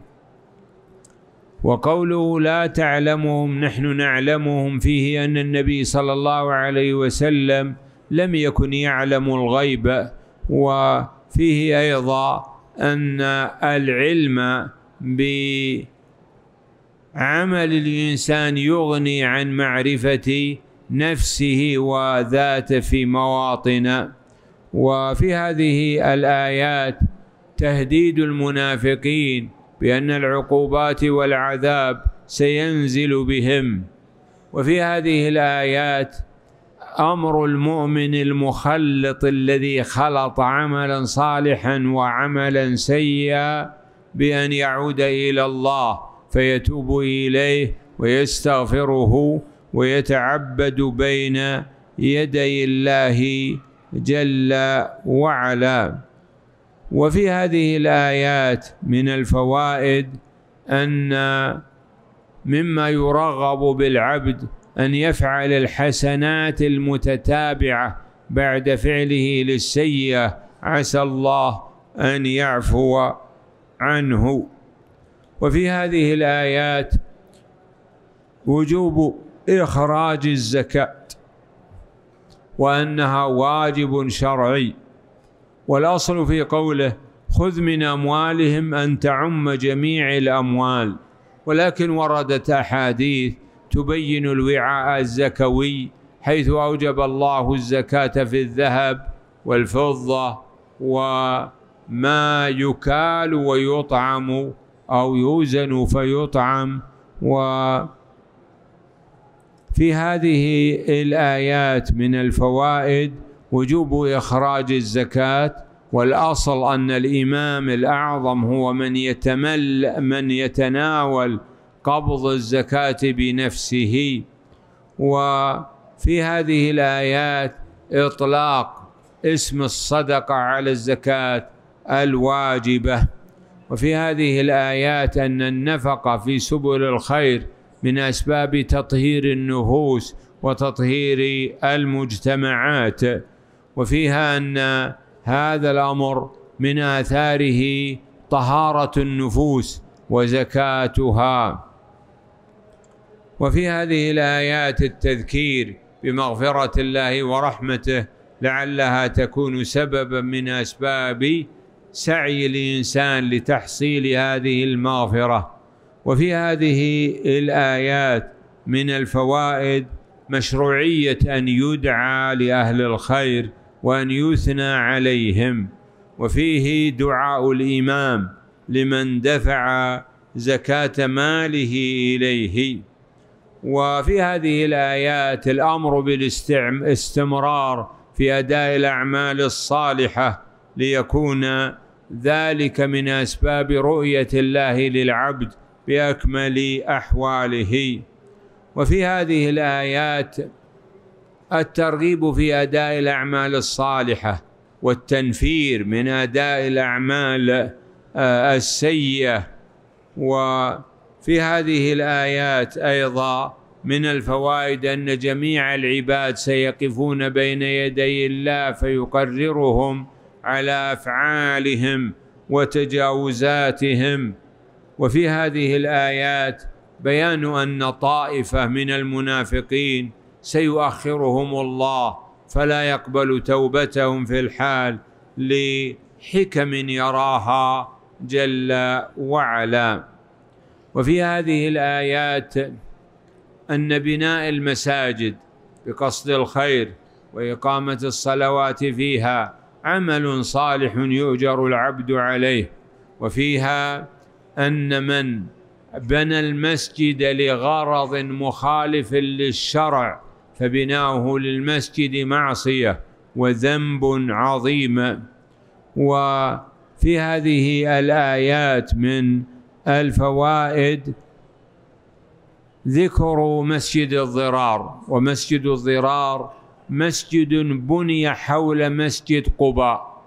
وقوله لا تعلمهم نحن نعلمهم فيه أن النبي صلى الله عليه وسلم لم يكن يعلم الغيب وفيه أيضا أن العلم بعمل الإنسان يغني عن معرفة نفسه وذاته في مواطن وفي هذه الآيات تهديد المنافقين بأن العقوبات والعذاب سينزل بهم وفي هذه الآيات أمر المؤمن المخلط الذي خلط عملا صالحا وعملا سيئا بأن يعود إلى الله فيتوب إليه ويستغفره ويتعبد بين يدي الله جل وعلا وفي هذه الآيات من الفوائد أن مما يرغب بالعبد أن يفعل الحسنات المتتابعة بعد فعله للسيئة عسى الله أن يعفو عنه وفي هذه الآيات وجوب إخراج الزكاة وأنها واجب شرعي والأصل في قوله خذ من أموالهم أن تعم جميع الأموال ولكن وردت أحاديث تبين الوعاء الزكوي حيث أوجب الله الزكاة في الذهب والفضة وما يكال ويطعم أو يوزن فيطعم و في هذه الآيات من الفوائد وجوب إخراج الزكاة والأصل أن الإمام الأعظم هو من يتمل من يتناول قبض الزكاة بنفسه وفي هذه الآيات إطلاق اسم الصدقة على الزكاة الواجبة وفي هذه الآيات أن النفقة في سبل الخير من أسباب تطهير النفوس وتطهير المجتمعات وفيها أن هذا الأمر من آثاره طهارة النفوس وزكاتها وفي هذه الآيات التذكير بمغفرة الله ورحمته لعلها تكون سببا من أسباب سعي الإنسان لتحصيل هذه المغفرة وفي هذه الآيات من الفوائد مشروعية أن يدعى لأهل الخير وأن يثنى عليهم وفيه دعاء الإمام لمن دفع زكاة ماله إليه وفي هذه الآيات الأمر بالاستمرار في أداء الأعمال الصالحة ليكون ذلك من أسباب رؤية الله للعبد باكمل احواله وفي هذه الايات الترغيب في اداء الاعمال الصالحه والتنفير من اداء الاعمال آه، السيئه وفي هذه الايات ايضا من الفوائد ان جميع العباد سيقفون بين يدي الله فيقررهم على افعالهم وتجاوزاتهم وفي هذه الايات بيان ان طائفه من المنافقين سيؤخرهم الله فلا يقبل توبتهم في الحال لحكم يراها جل وعلا وفي هذه الايات ان بناء المساجد بقصد الخير واقامه الصلوات فيها عمل صالح يؤجر العبد عليه وفيها ان من بنى المسجد لغرض مخالف للشرع فبناؤه للمسجد معصيه وذنب عظيم وفي هذه الايات من الفوائد ذكر مسجد الضرار ومسجد الضرار مسجد بني حول مسجد قباء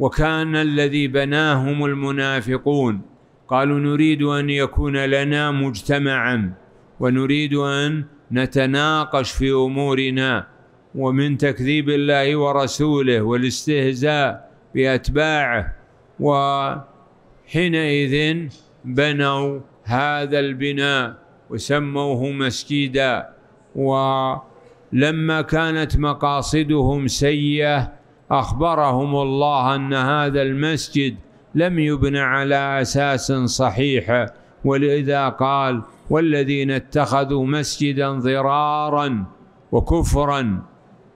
وكان الذي بناهم المنافقون قالوا نريد ان يكون لنا مجتمعا ونريد ان نتناقش في امورنا ومن تكذيب الله ورسوله والاستهزاء باتباعه وحينئذ بنوا هذا البناء وسموه مسجدا ولما كانت مقاصدهم سيئه اخبرهم الله ان هذا المسجد لم يبنى على أساس صحيح ولذا قال والذين اتخذوا مسجدا ضرارا وكفرا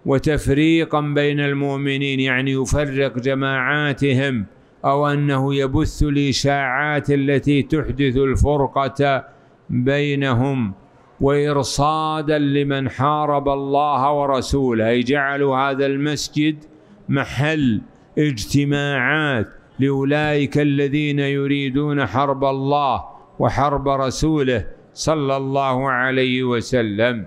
وتفريقا بين المؤمنين يعني يفرق جماعاتهم أو أنه يبث الإشاعات التي تحدث الفرقة بينهم وإرصادا لمن حارب الله ورسوله أي جعلوا هذا المسجد محل اجتماعات لاولئك الذين يريدون حرب الله وحرب رسوله صلى الله عليه وسلم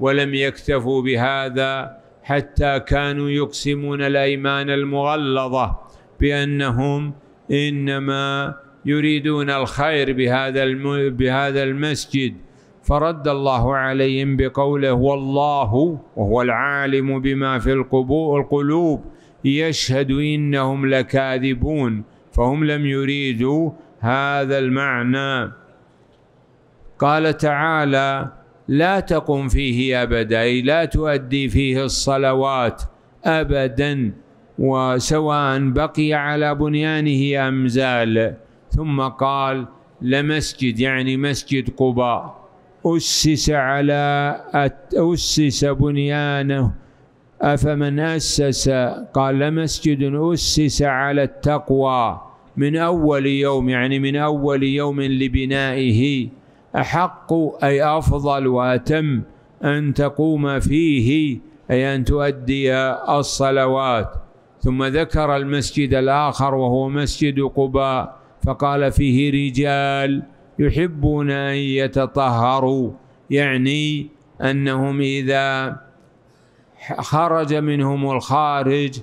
ولم يكتفوا بهذا حتى كانوا يقسمون الايمان المغلظه بانهم انما يريدون الخير بهذا بهذا المسجد فرد الله عليهم بقوله والله وهو العالم بما في القلوب يشهد إنهم لكاذبون فهم لم يريدوا هذا المعنى قال تعالى لا تقم فيه أبدا أي لا تؤدي فيه الصلوات أبدا وسواء بقي على بنيانه أم زال ثم قال لمسجد يعني مسجد قباء أسس على أسس بنيانه أفمن أسس قال لمسجد أسس على التقوى من أول يوم يعني من أول يوم لبنائه أحق أي أفضل وأتم أن تقوم فيه أي أن تؤدي الصلوات ثم ذكر المسجد الآخر وهو مسجد قباء فقال فيه رجال يحبون أن يتطهروا يعني أنهم إذا خرج منهم الخارج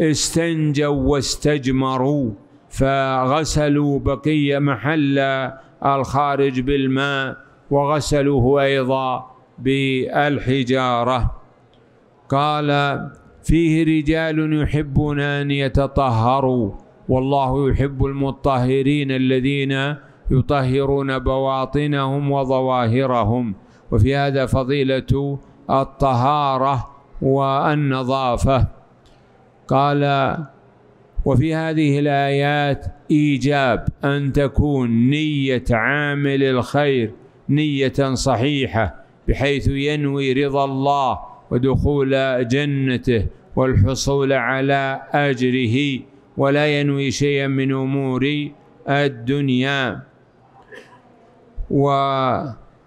استنجوا واستجمروا فغسلوا بقي محل الخارج بالماء وغسلوه ايضا بالحجاره قال فيه رجال يحبون ان يتطهروا والله يحب المطهرين الذين يطهرون بواطنهم وظواهرهم وفي هذا فضيله الطهارة والنظافة قال وفي هذه الآيات إيجاب أن تكون نية عامل الخير نية صحيحة بحيث ينوي رضا الله ودخول جنته والحصول على أجره ولا ينوي شيئا من أمور الدنيا و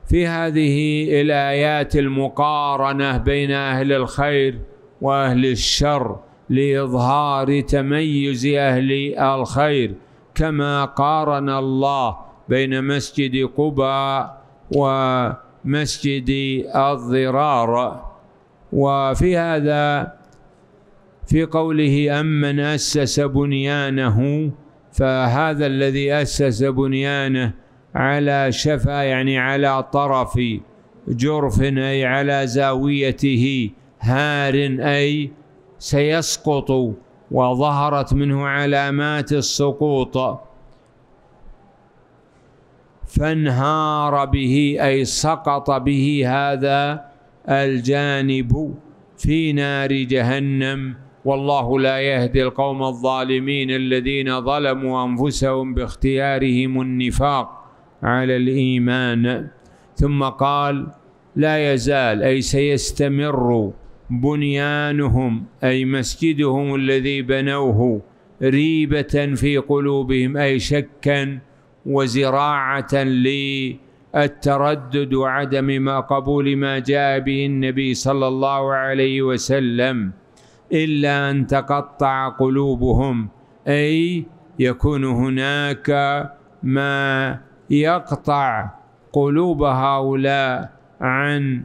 في هذه الايات المقارنه بين اهل الخير واهل الشر لاظهار تميز اهل الخير كما قارن الله بين مسجد قبى ومسجد الضرار وفي هذا في قوله امن اسس بنيانه فهذا الذي اسس بنيانه على شفا يعني على طرف جرف أي على زاويته هار أي سيسقط وظهرت منه علامات السقوط فانهار به أي سقط به هذا الجانب في نار جهنم والله لا يهدي القوم الظالمين الذين ظلموا أنفسهم باختيارهم النفاق على الإيمان ثم قال لا يزال أي سيستمر بنيانهم أي مسجدهم الذي بنوه ريبة في قلوبهم أي شكا وزراعة للتردد وعدم ما قبول ما جاء به النبي صلى الله عليه وسلم إلا أن تقطع قلوبهم أي يكون هناك ما يقطع قلوب هؤلاء عن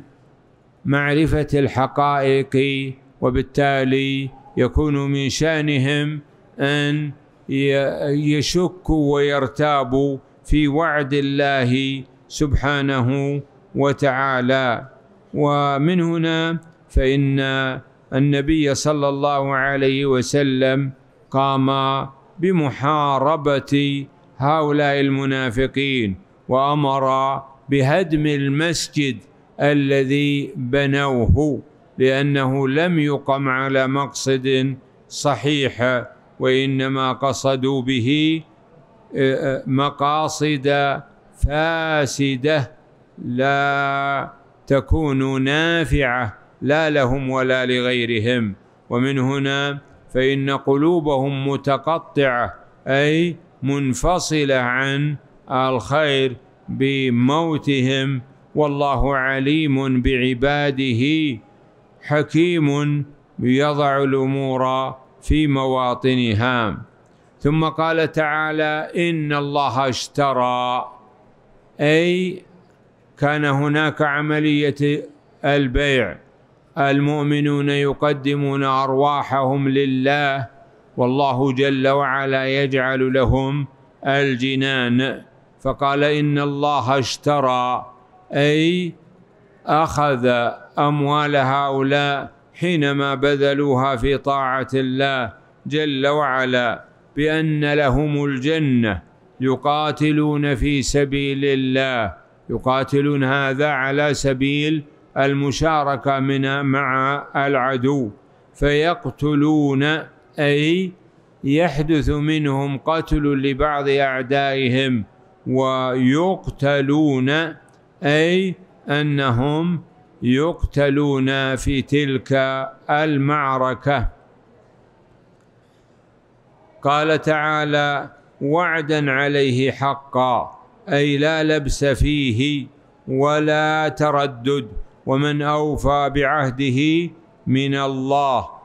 معرفة الحقائق وبالتالي يكون من شأنهم أن يشكوا ويرتابوا في وعد الله سبحانه وتعالى ومن هنا فإن النبي صلى الله عليه وسلم قام بمحاربة هؤلاء المنافقين وامر بهدم المسجد الذي بنوه لانه لم يقم على مقصد صحيح وانما قصدوا به آه، آه، مقاصد فاسده لا تكون نافعه لا لهم ولا لغيرهم ومن هنا فان قلوبهم متقطعه اي منفصلة عن الخير بموتهم والله عليم بعباده حكيم يضع الأمور في مواطنها ثم قال تعالى إن الله اشترى أي كان هناك عملية البيع المؤمنون يقدمون أرواحهم لله والله جل وعلا يجعل لهم الجنان فقال إن الله اشترى أي أخذ أموال هؤلاء حينما بذلوها في طاعة الله جل وعلا بأن لهم الجنة يقاتلون في سبيل الله يقاتلون هذا على سبيل المشاركة من مع العدو فيقتلون أي يحدث منهم قتل لبعض أعدائهم ويقتلون أي أنهم يقتلون في تلك المعركة قال تعالى وعدا عليه حقا أي لا لبس فيه ولا تردد ومن أوفى بعهده من الله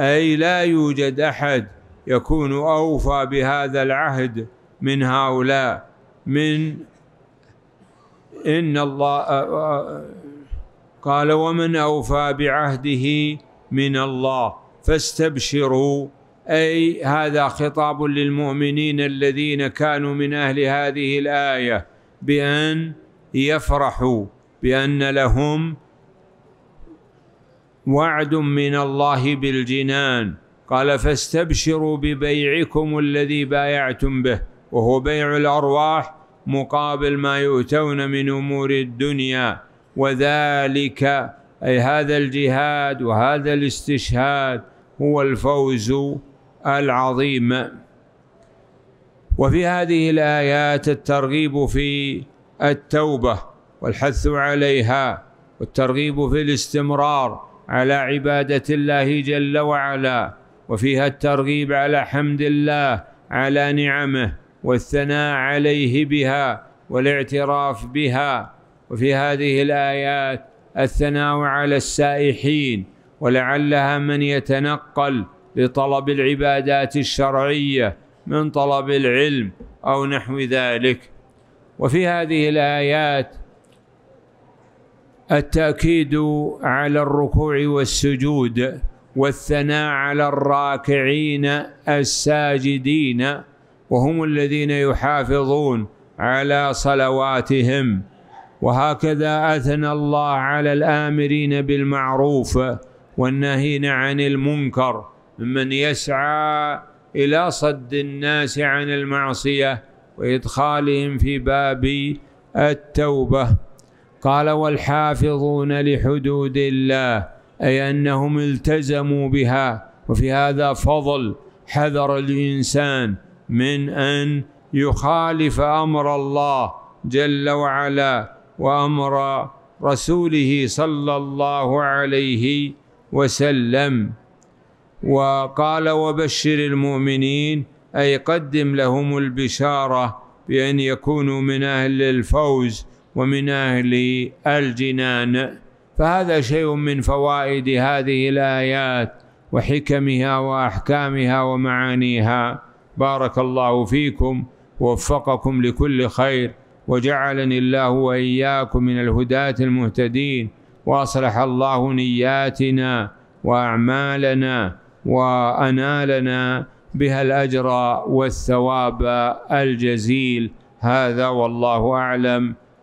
أي لا يوجد أحد يكون أوفى بهذا العهد من هؤلاء من إن الله قال ومن أوفى بعهده من الله فاستبشروا أي هذا خطاب للمؤمنين الذين كانوا من أهل هذه الآية بأن يفرحوا بأن لهم وعد من الله بالجنان قال فاستبشروا ببيعكم الذي بايعتم به وهو بيع الارواح مقابل ما يؤتون من امور الدنيا وذلك اي هذا الجهاد وهذا الاستشهاد هو الفوز العظيم وفي هذه الايات الترغيب في التوبه والحث عليها والترغيب في الاستمرار على عبادة الله جل وعلا وفيها الترغيب على حمد الله على نعمه والثناء عليه بها والاعتراف بها وفي هذه الآيات الثناء على السائحين ولعلها من يتنقل لطلب العبادات الشرعية من طلب العلم أو نحو ذلك وفي هذه الآيات التأكيد على الركوع والسجود والثناء على الراكعين الساجدين وهم الذين يحافظون على صلواتهم وهكذا أثنى الله على الآمرين بالمعروف والناهين عن المنكر ممن يسعى إلى صد الناس عن المعصية وإدخالهم في باب التوبة قال والحافظون لحدود الله أي أنهم التزموا بها وفي هذا فضل حذر الإنسان من أن يخالف أمر الله جل وعلا وأمر رسوله صلى الله عليه وسلم وقال وبشر المؤمنين أي قدم لهم البشارة بأن يكونوا من أهل الفوز ومن أهل الجنان فهذا شيء من فوائد هذه الآيات وحكمها وأحكامها ومعانيها بارك الله فيكم ووفقكم لكل خير وجعلني الله وإياكم من الهداة المهتدين وأصلح الله نياتنا وأعمالنا وأنالنا بها الأجر والثواب الجزيل هذا والله أعلم